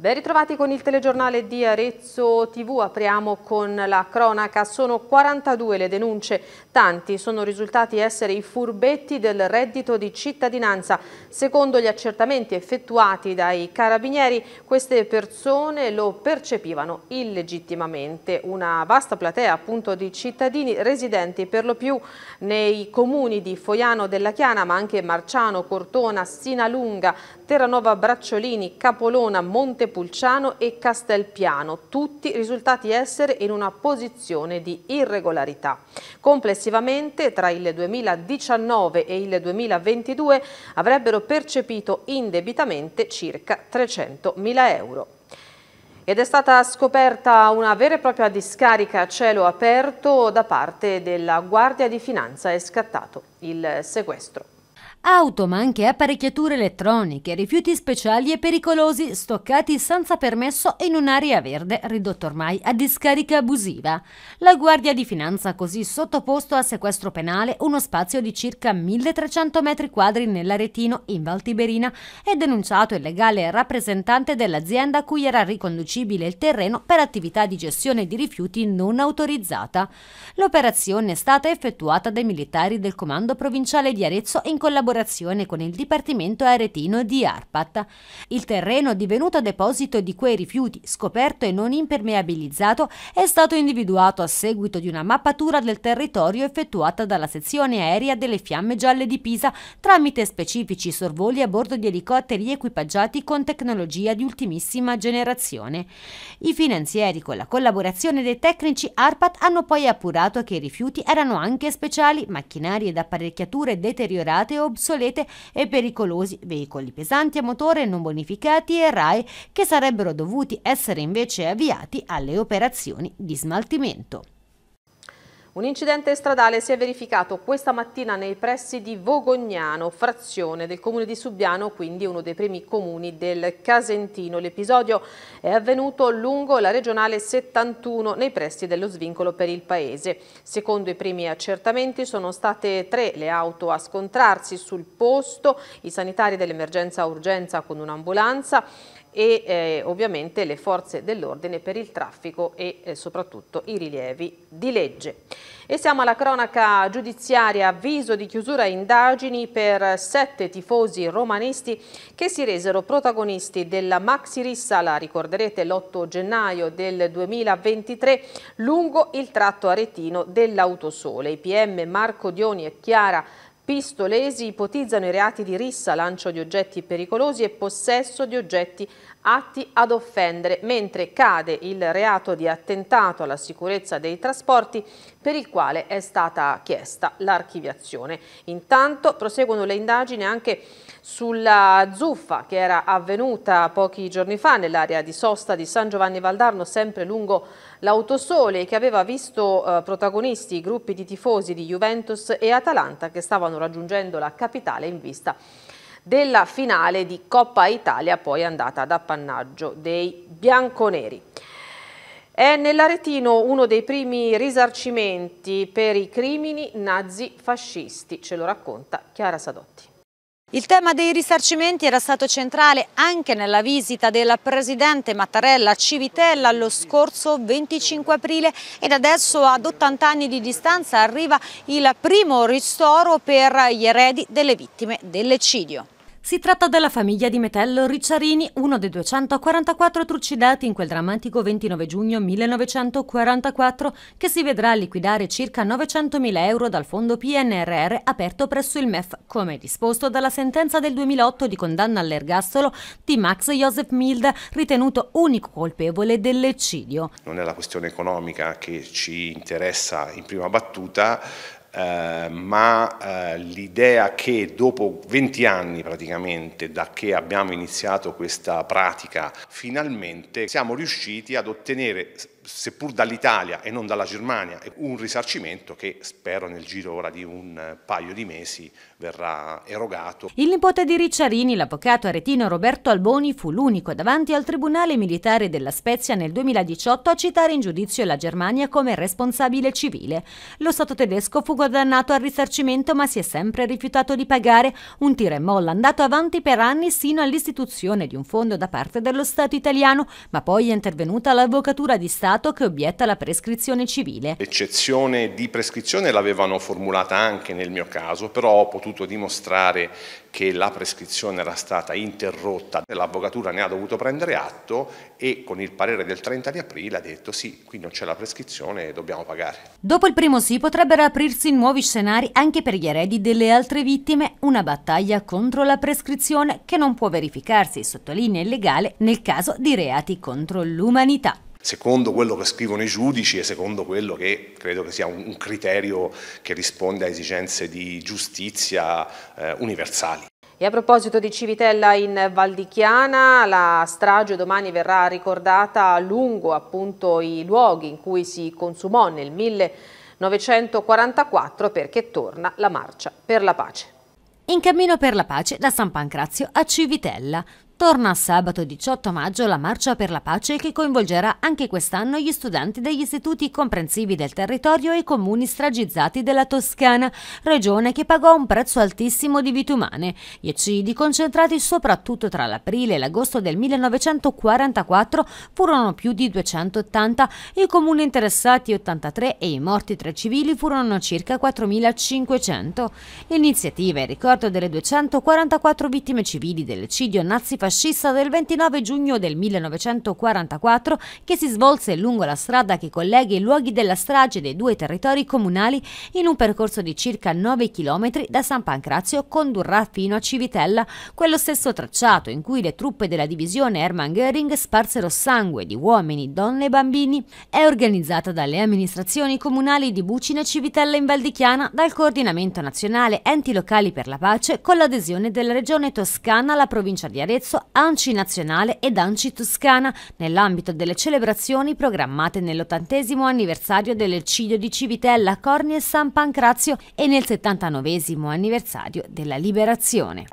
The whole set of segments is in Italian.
Ben ritrovati con il telegiornale di Arezzo TV, apriamo con la cronaca, sono 42 le denunce, tanti sono risultati essere i furbetti del reddito di cittadinanza. Secondo gli accertamenti effettuati dai carabinieri, queste persone lo percepivano illegittimamente. Una vasta platea appunto di cittadini residenti per lo più nei comuni di Foiano della Chiana, ma anche Marciano, Cortona, Sinalunga, Terranova Bracciolini, Capolona, Monte Pulciano e Castelpiano, tutti risultati essere in una posizione di irregolarità. Complessivamente tra il 2019 e il 2022 avrebbero percepito indebitamente circa 300.000 euro. Ed è stata scoperta una vera e propria discarica a cielo aperto da parte della Guardia di Finanza e scattato il sequestro auto ma anche apparecchiature elettroniche, rifiuti speciali e pericolosi stoccati senza permesso in un'area verde ridotta ormai a discarica abusiva. La Guardia di Finanza ha così sottoposto a sequestro penale uno spazio di circa 1300 metri quadri nell'Aretino in Val Tiberina, e denunciato il legale rappresentante dell'azienda a cui era riconducibile il terreno per attività di gestione di rifiuti non autorizzata. L'operazione è stata effettuata dai militari del Comando Provinciale di Arezzo in collaborazione collaborazione con il Dipartimento Aretino di ARPAT. Il terreno divenuto deposito di quei rifiuti scoperto e non impermeabilizzato è stato individuato a seguito di una mappatura del territorio effettuata dalla sezione aerea delle Fiamme Gialle di Pisa tramite specifici sorvoli a bordo di elicotteri equipaggiati con tecnologia di ultimissima generazione. I finanzieri con la collaborazione dei tecnici ARPAT hanno poi appurato che i rifiuti erano anche speciali, macchinari ed apparecchiature deteriorate o obsolete e pericolosi, veicoli pesanti a motore non bonificati e RAE che sarebbero dovuti essere invece avviati alle operazioni di smaltimento. Un incidente stradale si è verificato questa mattina nei pressi di Vogognano, frazione del comune di Subiano, quindi uno dei primi comuni del Casentino. L'episodio è avvenuto lungo la regionale 71 nei pressi dello svincolo per il paese. Secondo i primi accertamenti sono state tre le auto a scontrarsi sul posto, i sanitari dell'emergenza urgenza con un'ambulanza e eh, ovviamente le forze dell'ordine per il traffico e eh, soprattutto i rilievi di legge. E siamo alla cronaca giudiziaria, avviso di chiusura indagini per sette tifosi romanisti che si resero protagonisti della maxi rissa, la ricorderete l'8 gennaio del 2023, lungo il tratto aretino dell'Autosole. I PM Marco Dioni e Chiara Pistolesi ipotizzano i reati di rissa, lancio di oggetti pericolosi e possesso di oggetti atti ad offendere, mentre cade il reato di attentato alla sicurezza dei trasporti per il quale è stata chiesta l'archiviazione. Intanto proseguono le indagini anche sulla zuffa che era avvenuta pochi giorni fa nell'area di sosta di San Giovanni Valdarno, sempre lungo l'autosole, che aveva visto eh, protagonisti i gruppi di tifosi di Juventus e Atalanta che stavano raggiungendo la capitale in vista della finale di Coppa Italia poi andata ad appannaggio dei bianconeri. È nell'Aretino uno dei primi risarcimenti per i crimini nazifascisti, ce lo racconta Chiara Sadotti. Il tema dei risarcimenti era stato centrale anche nella visita del Presidente Mattarella a Civitella lo scorso 25 aprile ed adesso ad 80 anni di distanza arriva il primo ristoro per gli eredi delle vittime dell'eccidio. Si tratta della famiglia di Metello Ricciarini, uno dei 244 trucidati in quel drammatico 29 giugno 1944 che si vedrà liquidare circa 900.000 euro dal fondo PNRR aperto presso il MEF, come disposto dalla sentenza del 2008 di condanna all'ergastolo di Max Josef Mild, ritenuto unico colpevole dell'eccidio. Non è la questione economica che ci interessa in prima battuta, eh, ma eh, l'idea che dopo 20 anni praticamente da che abbiamo iniziato questa pratica, finalmente siamo riusciti ad ottenere seppur dall'Italia e non dalla Germania, un risarcimento che spero nel giro ora di un paio di mesi verrà erogato. Il nipote di Ricciarini, l'avvocato aretino Roberto Alboni, fu l'unico davanti al Tribunale Militare della Spezia nel 2018 a citare in giudizio la Germania come responsabile civile. Lo Stato tedesco fu condannato al risarcimento ma si è sempre rifiutato di pagare un tira e molla andato avanti per anni sino all'istituzione di un fondo da parte dello Stato italiano, ma poi è intervenuta l'avvocatura di Stato Stato che obietta la prescrizione civile. L'eccezione di prescrizione l'avevano formulata anche nel mio caso, però ho potuto dimostrare che la prescrizione era stata interrotta, l'avvocatura ne ha dovuto prendere atto e con il parere del 30 di aprile ha detto sì, qui non c'è la prescrizione e dobbiamo pagare. Dopo il primo sì potrebbero aprirsi nuovi scenari anche per gli eredi delle altre vittime, una battaglia contro la prescrizione che non può verificarsi, sottolinea il legale, nel caso di reati contro l'umanità secondo quello che scrivono i giudici e secondo quello che credo che sia un, criterio che risponde a esigenze di giustizia eh, universali. E a proposito di Civitella in Valdichiana, la strage domani verrà ricordata a lungo appunto i luoghi in cui si consumò nel 1944 perché torna la marcia per la pace. In cammino per la pace da San Pancrazio a Civitella. Torna sabato 18 maggio la Marcia per la Pace che coinvolgerà anche quest'anno gli studenti degli istituti comprensivi del territorio e i comuni stragizzati della Toscana, regione che pagò un prezzo altissimo di vite umane. Gli eccidi, concentrati soprattutto tra l'aprile e l'agosto del 1944, furono più di 280, i comuni interessati 83 e i morti tra i civili furono circa 4.500. L'iniziativa è ricordo delle 244 vittime civili dell'eccidio nazifascista antifascista del 29 giugno del 1944 che si svolse lungo la strada che collega i luoghi della strage dei due territori comunali in un percorso di circa 9 km da San Pancrazio condurrà fino a Civitella, quello stesso tracciato in cui le truppe della divisione Hermann Göring sparsero sangue di uomini, donne e bambini. È organizzata dalle amministrazioni comunali di Bucina e Civitella in Valdichiana dal coordinamento nazionale enti locali per la pace con l'adesione della regione toscana, alla provincia di Arezzo ANCI Nazionale ed ANCI Toscana nell'ambito delle celebrazioni programmate nell'ottantesimo anniversario dell'ercidio di Civitella, Corni e San Pancrazio e nel 79 anniversario della liberazione.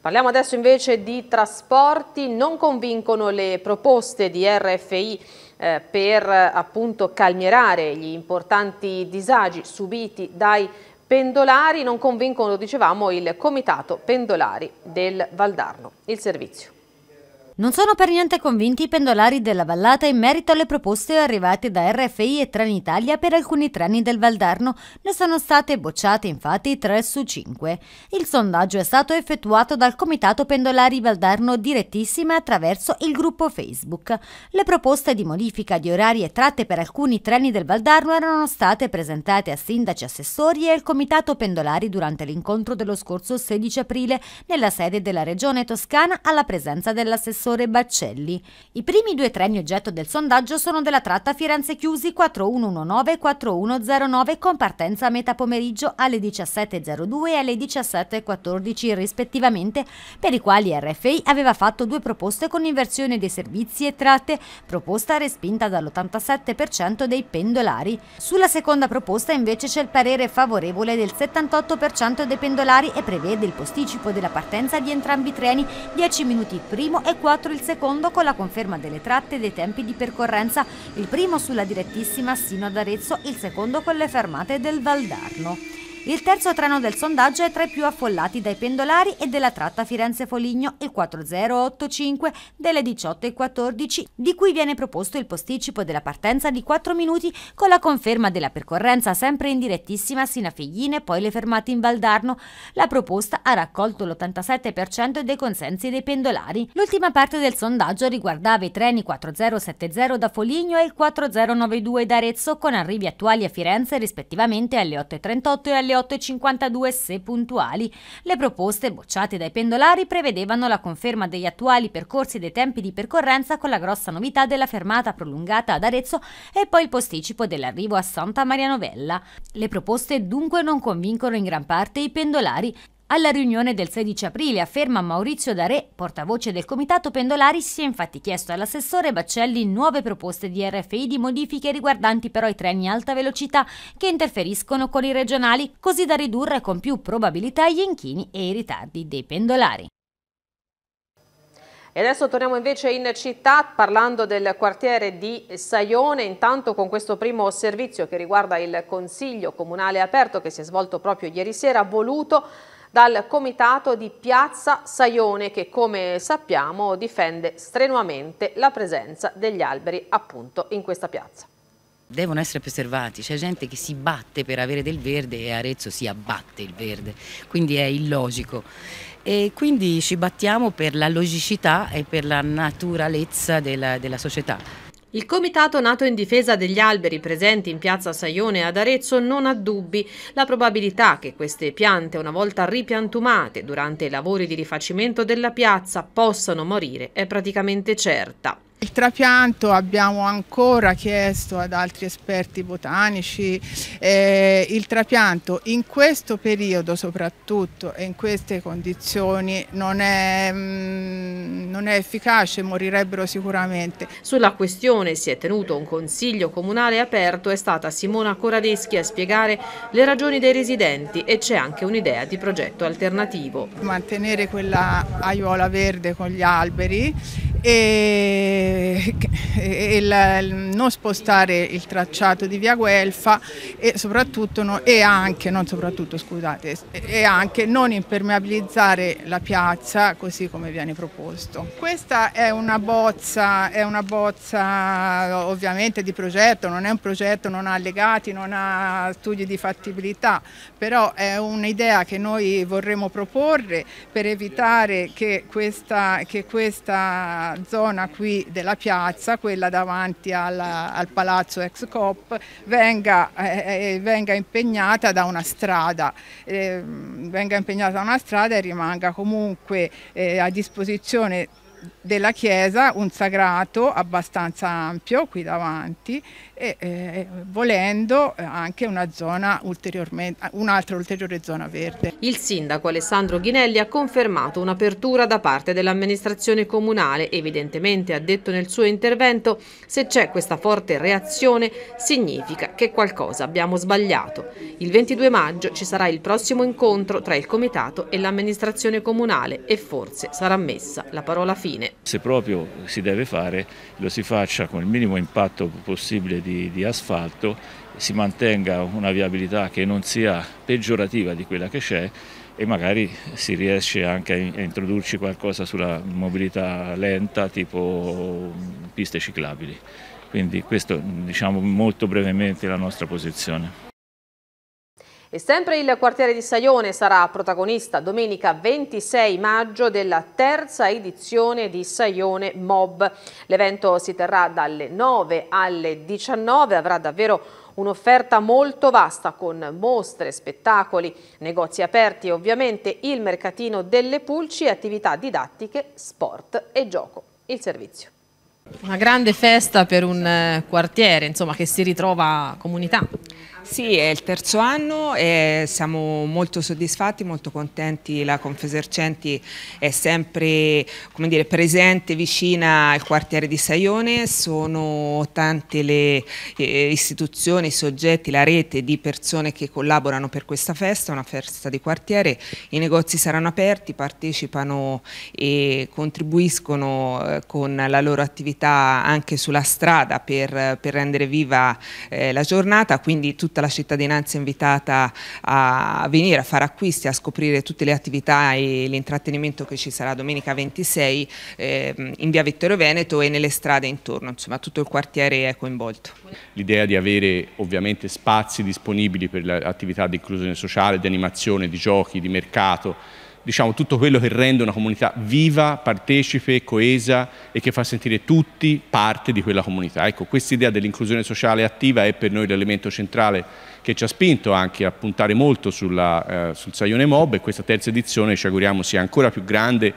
Parliamo adesso invece di trasporti, non convincono le proposte di RFI eh, per appunto calmierare gli importanti disagi subiti dai pendolari non convincono, dicevamo, il comitato pendolari del Valdarno. Il servizio. Non sono per niente convinti i pendolari della vallata in merito alle proposte arrivate da RFI e Trenitalia per alcuni treni del Valdarno. Ne sono state bocciate infatti 3 su 5. Il sondaggio è stato effettuato dal Comitato Pendolari Valdarno direttissima attraverso il gruppo Facebook. Le proposte di modifica di orari e tratte per alcuni treni del Valdarno erano state presentate a sindaci, assessori e al Comitato Pendolari durante l'incontro dello scorso 16 aprile nella sede della Regione Toscana alla presenza dell'assessore professore Baccelli. I primi due treni oggetto del sondaggio sono della tratta Firenze Chiusi 4119 e 4109 con partenza a metà pomeriggio alle 17.02 e alle 17.14 rispettivamente, per i quali RFI aveva fatto due proposte con inversione dei servizi e tratte, proposta respinta dall'87% dei pendolari. Sulla seconda proposta invece c'è il parere favorevole del 78% dei pendolari e prevede il posticipo della partenza di entrambi i treni 10 minuti il primo e 4 24 il secondo con la conferma delle tratte e dei tempi di percorrenza, il primo sulla direttissima sino ad Arezzo, il secondo con le fermate del Valdarno. Il terzo treno del sondaggio è tra i più affollati dai pendolari e della tratta Firenze-Foligno, il 4085 delle 18.14, di cui viene proposto il posticipo della partenza di 4 minuti con la conferma della percorrenza sempre in direttissima sino a Figline e poi le fermate in Valdarno. La proposta ha raccolto l'87% dei consensi dei pendolari. L'ultima parte del sondaggio riguardava i treni 4070 da Foligno e il 4092 da Arezzo con arrivi attuali a Firenze rispettivamente alle 8.38 e alle alle 8.52 se puntuali. Le proposte bocciate dai pendolari prevedevano la conferma degli attuali percorsi e dei tempi di percorrenza con la grossa novità della fermata prolungata ad Arezzo e poi il posticipo dell'arrivo a Santa Maria Novella. Le proposte dunque non convincono in gran parte i pendolari alla riunione del 16 aprile, afferma Maurizio Dare, portavoce del Comitato Pendolari, si è infatti chiesto all'assessore Baccelli nuove proposte di RFI di modifiche riguardanti però i treni alta velocità che interferiscono con i regionali, così da ridurre con più probabilità gli inchini e i ritardi dei pendolari. E adesso torniamo invece in città parlando del quartiere di Saione, intanto con questo primo servizio che riguarda il Consiglio Comunale Aperto che si è svolto proprio ieri sera, voluto dal comitato di Piazza Saione che come sappiamo difende strenuamente la presenza degli alberi appunto in questa piazza devono essere preservati, c'è gente che si batte per avere del verde e Arezzo si abbatte il verde, quindi è illogico. E quindi ci battiamo per la logicità e per la naturalezza della, della società. Il comitato nato in difesa degli alberi presenti in piazza Saione ad Arezzo non ha dubbi. La probabilità che queste piante, una volta ripiantumate durante i lavori di rifacimento della piazza, possano morire è praticamente certa. Il trapianto abbiamo ancora chiesto ad altri esperti botanici, eh, il trapianto in questo periodo soprattutto e in queste condizioni non è, mh, mm, non è efficace, morirebbero sicuramente. Sulla questione si è tenuto un consiglio comunale aperto, è stata Simona Coradeschi a spiegare le ragioni dei residenti e c'è anche un'idea di progetto alternativo. Mantenere quella aiuola verde con gli alberi e, e, e la, non spostare il tracciato di via Guelfa e soprattutto, no, e anche, non, soprattutto scusate, e anche non impermeabilizzare la piazza così come viene proposto. Questa è una bozza, è una bozza ovviamente di progetto, non è un progetto, non ha legati, non ha studi di fattibilità, però è un'idea che noi vorremmo proporre per evitare che questa, che questa zona qui della piazza, quella davanti alla, al palazzo ex Cop, venga, eh, eh venga, impegnata da una strada, eh, venga impegnata da una strada e rimanga comunque eh, a disposizione della chiesa un sagrato abbastanza ampio qui davanti e eh, volendo eh, anche un'altra ulteriore zona verde. Il sindaco Alessandro Ghinelli ha confermato un'apertura da parte dell'amministrazione comunale, evidentemente ha detto nel suo intervento se c'è questa forte reazione significa che qualcosa abbiamo sbagliato. Il 22 maggio ci sarà il prossimo incontro tra il comitato e l'amministrazione comunale e forse sarà messa la parola fine. Se proprio si deve fare lo si faccia con il minimo impatto possibile di di, di asfalto si mantenga una viabilità che non sia peggiorativa di quella che c'è e magari si riesce anche a introdurci qualcosa sulla mobilità lenta tipo piste ciclabili. Quindi questo diciamo molto brevemente la nostra posizione. E sempre il quartiere di Saione sarà protagonista domenica 26 maggio della terza edizione di Saione Mob. L'evento si terrà dalle 9 alle 19, avrà davvero un'offerta molto vasta con mostre, spettacoli, negozi aperti e ovviamente il mercatino delle pulci, attività didattiche, sport e gioco. Il servizio. Una grande festa per un eh, quartiere insomma, che si ritrova comunità. Sì, è il terzo anno e siamo molto soddisfatti, molto contenti. La Confesercenti è sempre dire, presente vicina al quartiere di Saione. Sono tante le eh, istituzioni, i soggetti, la rete di persone che collaborano per questa festa, una festa di quartiere. I negozi saranno aperti, partecipano e contribuiscono eh, con la loro attività anche sulla strada per, per rendere viva eh, la giornata. Quindi tutta tutta la cittadinanza è invitata a venire a fare acquisti, a scoprire tutte le attività e l'intrattenimento che ci sarà domenica 26 eh, in via Vittorio Veneto e nelle strade intorno, insomma tutto il quartiere è coinvolto. L'idea di avere ovviamente spazi disponibili per le attività di inclusione sociale, di animazione, di giochi, di mercato, diciamo, tutto quello che rende una comunità viva, partecipe, coesa e che fa sentire tutti parte di quella comunità. Ecco, questa idea dell'inclusione sociale attiva è per noi l'elemento centrale che ci ha spinto anche a puntare molto sulla, eh, sul Saione Mob e questa terza edizione ci auguriamo sia ancora più grande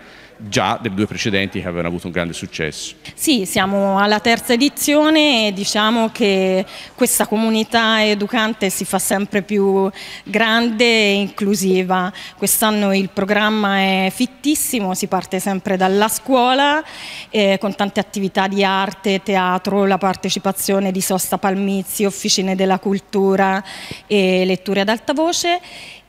già delle due precedenti che avevano avuto un grande successo. Sì, siamo alla terza edizione e diciamo che questa comunità educante si fa sempre più grande e inclusiva. Quest'anno il programma è fittissimo, si parte sempre dalla scuola eh, con tante attività di arte, teatro, la partecipazione di Sosta Palmizi, Officine della Cultura e letture ad alta voce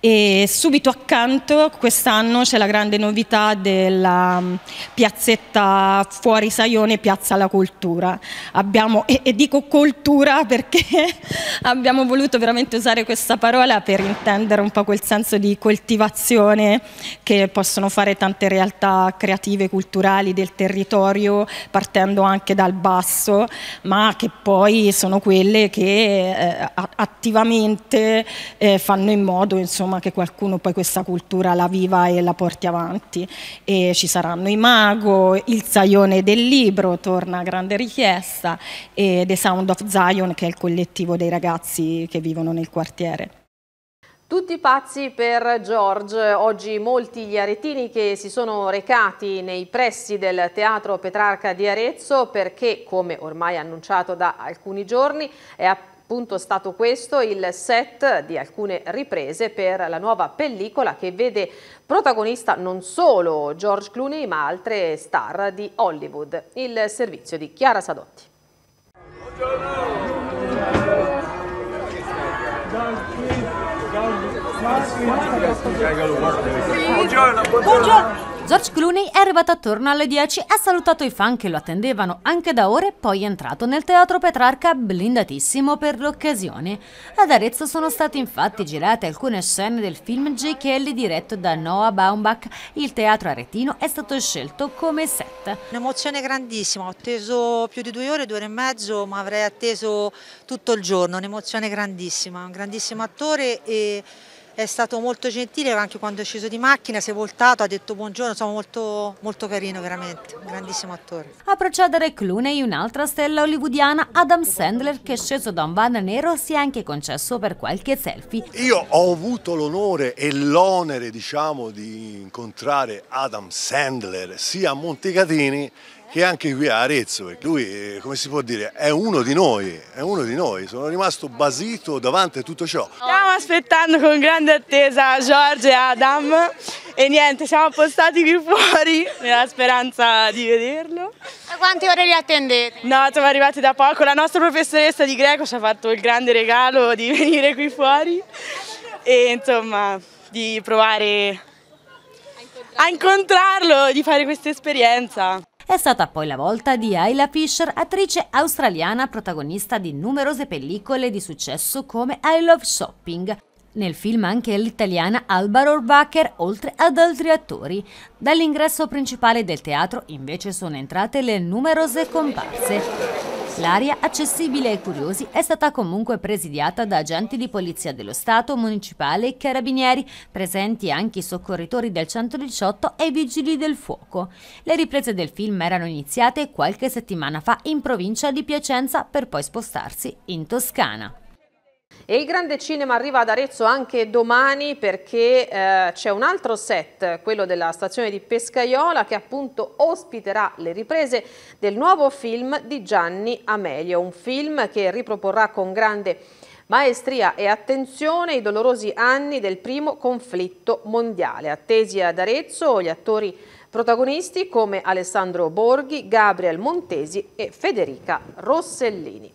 e subito accanto quest'anno c'è la grande novità della mm, piazzetta fuori Saione, Piazza la Cultura. Abbiamo, e, e, dico cultura perché abbiamo voluto veramente usare questa parola per intendere un po' quel senso di coltivazione che possono fare tante realtà creative, culturali del territorio, partendo anche dal basso, ma che poi sono quelle che eh, attivamente eh, fanno in modo insomma, ma che qualcuno poi questa cultura la viva e la porti avanti. E ci saranno i Mago, il Zaione del libro, torna a grande richiesta, e The Sound of Zion, che è il collettivo dei ragazzi che vivono nel quartiere. Tutti pazzi per George, oggi molti gli aretini che si sono recati nei pressi del Teatro Petrarca di Arezzo perché, come ormai annunciato da alcuni giorni, è appena appunto stato questo il set di alcune riprese per la nuova pellicola che vede protagonista non solo George Clooney ma altre star di Hollywood. Il servizio di Chiara Sadotti. Buongiorno, buongiorno. buongiorno. George Clooney è arrivato attorno alle 10 ha salutato i fan che lo attendevano anche da ore, poi è entrato nel teatro Petrarca blindatissimo per l'occasione. Ad Arezzo sono state infatti girate alcune scene del film J. Kelly diretto da Noah Baumbach. Il teatro aretino è stato scelto come set. Un'emozione grandissima, ho atteso più di due ore, due ore e mezzo, ma avrei atteso tutto il giorno, un'emozione grandissima, un grandissimo attore e è stato molto gentile anche quando è sceso di macchina, si è voltato, ha detto buongiorno, insomma molto, molto carino veramente, un grandissimo attore. A procedere Clooney, un'altra stella hollywoodiana, Adam Sandler che è sceso da un van nero si è anche concesso per qualche selfie. Io ho avuto l'onore e l'onere diciamo di incontrare Adam Sandler sia a Montecatini che anche qui a Arezzo, perché lui, eh, come si può dire, è uno di noi, è uno di noi, sono rimasto basito davanti a tutto ciò aspettando con grande attesa Giorgio e Adam e niente, siamo appostati qui fuori nella speranza di vederlo. E quante ore li attendete? No, siamo arrivati da poco, la nostra professoressa di greco ci ha fatto il grande regalo di venire qui fuori e insomma di provare a incontrarlo, di fare questa esperienza. È stata poi la volta di Ayla Fisher, attrice australiana protagonista di numerose pellicole di successo come I Love Shopping, nel film anche l'italiana Alba Rohrbacher, oltre ad altri attori. Dall'ingresso principale del teatro invece sono entrate le numerose comparse. L'area, accessibile ai curiosi, è stata comunque presidiata da agenti di polizia dello Stato, municipale e carabinieri, presenti anche i soccorritori del 118 e i vigili del fuoco. Le riprese del film erano iniziate qualche settimana fa in provincia di Piacenza per poi spostarsi in Toscana. E il grande cinema arriva ad Arezzo anche domani perché eh, c'è un altro set, quello della stazione di Pescaiola, che appunto ospiterà le riprese del nuovo film di Gianni Amelio, un film che riproporrà con grande maestria e attenzione i dolorosi anni del primo conflitto mondiale. Attesi ad Arezzo gli attori protagonisti come Alessandro Borghi, Gabriel Montesi e Federica Rossellini.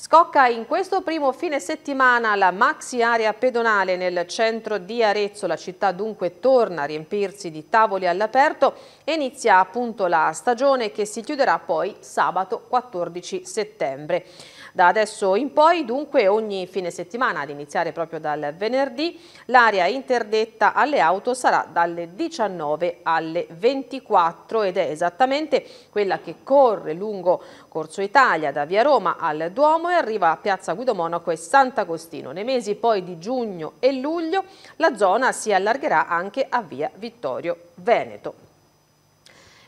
Scocca in questo primo fine settimana la maxi area pedonale nel centro di Arezzo, la città dunque torna a riempirsi di tavoli all'aperto e inizia appunto la stagione che si chiuderà poi sabato 14 settembre. Da adesso in poi, dunque, ogni fine settimana, ad iniziare proprio dal venerdì, l'area interdetta alle auto sarà dalle 19 alle 24 ed è esattamente quella che corre lungo Corso Italia da via Roma al Duomo e arriva a Piazza Guido Monaco e Sant'Agostino. Nei mesi poi di giugno e luglio la zona si allargherà anche a via Vittorio Veneto.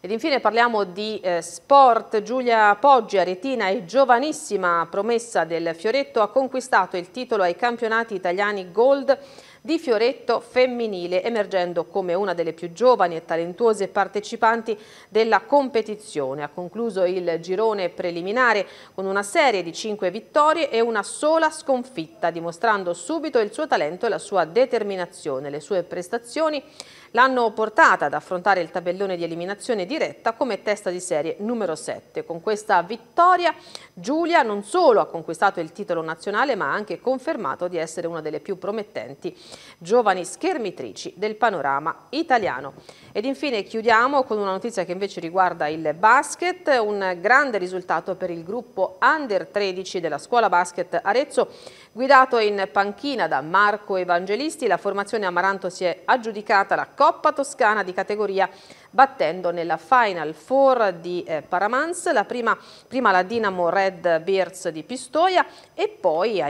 Ed infine parliamo di eh, sport. Giulia Poggi, aretina e giovanissima promessa del Fioretto, ha conquistato il titolo ai campionati italiani Gold di Fioretto femminile, emergendo come una delle più giovani e talentuose partecipanti della competizione. Ha concluso il girone preliminare con una serie di cinque vittorie e una sola sconfitta, dimostrando subito il suo talento e la sua determinazione. Le sue prestazioni l'hanno portata ad affrontare il tabellone di eliminazione diretta come testa di serie numero 7. Con questa vittoria Giulia non solo ha conquistato il titolo nazionale ma ha anche confermato di essere una delle più promettenti giovani schermitrici del panorama italiano. Ed infine chiudiamo con una notizia che invece riguarda il basket, un grande risultato per il gruppo Under 13 della scuola basket Arezzo Guidato in panchina da Marco Evangelisti, la formazione Amaranto si è aggiudicata la Coppa Toscana di categoria battendo nella Final Four di eh, Paramans, la prima, prima, la Dinamo Red Bears di Pistoia e poi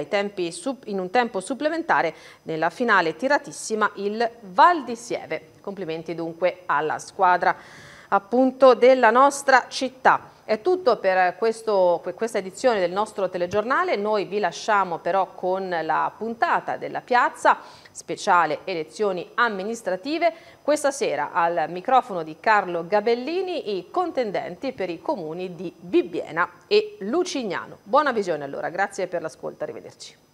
sub, in un tempo supplementare nella finale tiratissima il Val di Sieve. Complimenti dunque alla squadra appunto della nostra città. È tutto per, questo, per questa edizione del nostro telegiornale, noi vi lasciamo però con la puntata della piazza speciale elezioni amministrative. Questa sera al microfono di Carlo Gabellini i contendenti per i comuni di Bibbiena e Lucignano. Buona visione allora, grazie per l'ascolto, arrivederci.